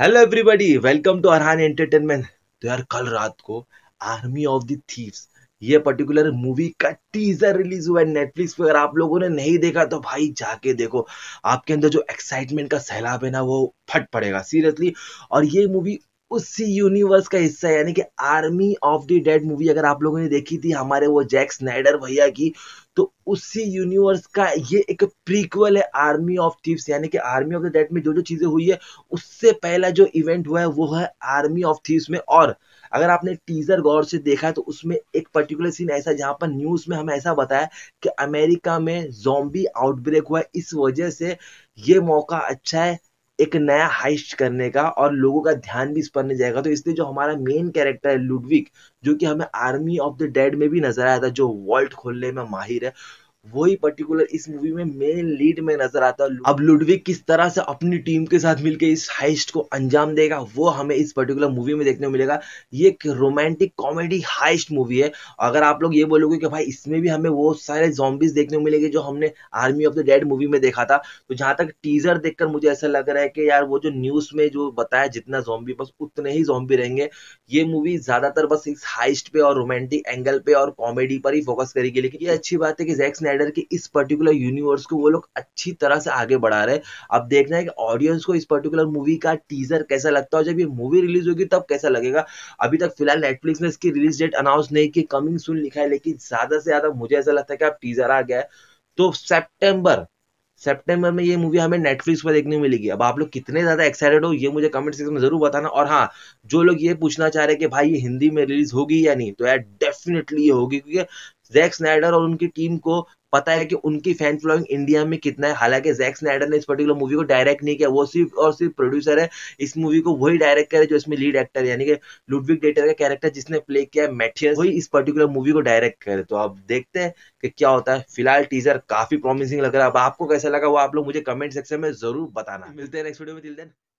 hello everybody welcome to Arhan entertainment तो यार कल रात को आर्मी ऑफ द थीव्स ये पर्टिकुलर मूवी का टीजर रिलीज हुआ है नेटफ्लिक्स पे अगर आप लोगों ने नहीं देखा तो भाई जाके देखो आपके अंदर जो एक्साइटमेंट का सैलाब है ना वो फट पड़ेगा सीरियसली और ये मूवी उसी यूनिवर्स का हिस्सा है यानी कि army of the dead movie अगर आप लोगों ने देखी थी हमारे वो जैक स्नाइडर भैया की तो उसी यूनिवर्स का ये एक प्रीक्वल है आर्मी ऑफ थीव्स यानी कि आर्मी ऑफ द डेड में जो जो चीज़ें हुई है उससे पहला जो इवेंट हुआ है वो है आर्मी ऑफ थीव्स में और अगर आपने टीजर गौर से देखा है तो उसमें एक पर्टिकुलर सीन ऐसा जहां पर न्यूज में हमें ऐसा बताया कि अमेरिका में जोम्बी आउटब्रेक हुआ है इस वजह से ये मौका अच्छा है एक नया हाइस्ट करने का और लोगों का ध्यान भी इस पर नहीं जाएगा तो इसलिए जो हमारा मेन कैरेक्टर है लुडविक जो कि हमें आर्मी ऑफ द डेड में भी नजर आया था जो वॉल्ट खोलने में माहिर है वही पर्टिकुलर इस मूवी में मेन लीड में नजर आता है अब लुडविक किस तरह से अपनी टीम के साथ मिलकर इस हाइस्ट को अंजाम देगा वो हमें इस पर्टिकुलर मूवी में देखने को मिलेगा ये एक रोमांटिक कॉमेडी हाइस्ट मूवी है अगर आप लोग ये बोलोगे कि भाई इसमें भी हमें वो सारे जॉम्बिस देखने को मिलेंगे जो हमने army of the dead movie में देखा था तो जहां तक टीजर देखकर मुझे ऐसा लग रहा है कि यार वो जो न्यूज में जो बताया जितना जॉम्बी बस उतने ही जॉम्बी रहेंगे ये मूवी ज्यादातर बस इस हाइस्ट पे और रोमांटिक एंगल पे और कॉमेडी पर ही फोकस करेगी लेकिन ये अच्छी बात है कि जैक्स ने राइडर के इस पर्टिकुलर यूनिवर्स को वो लोग अच्छी तरह से आगे बढ़ा रहे हैं अब देखना है कि ऑडियंस को इस पर्टिकुलर मूवी का टीजर कैसा लगता है जब ये मूवी रिलीज होगी तब कैसा लगेगा अभी तक फिलहाल नेटफ्लिक्स ने इसकी रिलीज डेट अनाउंस नहीं की कमिंग सुन लिखा है लेकिन ज्यादा से ज्यादा मुझे ऐसा लगता है कि अब टीजर आ गया है तो सेप्टेम्बर सेप्टेम्बर में ये मूवी हमें नेटफ्लिक्स पर देखने मिलेगी अब आप लोग कितने ज़्यादा एक्साइटेड हो ये मुझे कमेंट सेक्शन में जरूर बताना और हाँ जो लोग ये पूछना चाह रहे हैं कि भाई ये हिंदी में रिलीज होगी या नहीं तो यार डेफिनेटली ये होगी क्योंकि जैक स्नाइडर और उनकी टीम को पता है कि उनकी फैन फॉलोइंग इंडिया में कितना है हालांकि जैक स्नाइडर ने इस पर्टिकुलर मूवी को डायरेक्ट नहीं किया वो सिर्फ और सिर्फ प्रोड्यूसर है इस मूवी को वही डायरेक्ट करे जो इसमें लीड एक्टर यानी कि लुडविक डेटर का कैरेक्टर जिसने प्ले किया है मैथियस वही इस पर्टिकुलर मूवी को डायरेक्ट करे तो आप देखते हैं कि क्या होता है फिलहाल टीजर काफी प्रॉमिसिंग लग रहा है अब आपको कैसा लगा वो आप लोग मुझे कमेंट सेक्शन में जरूर बताना मिलते हैं नेक्स्ट वीडियो में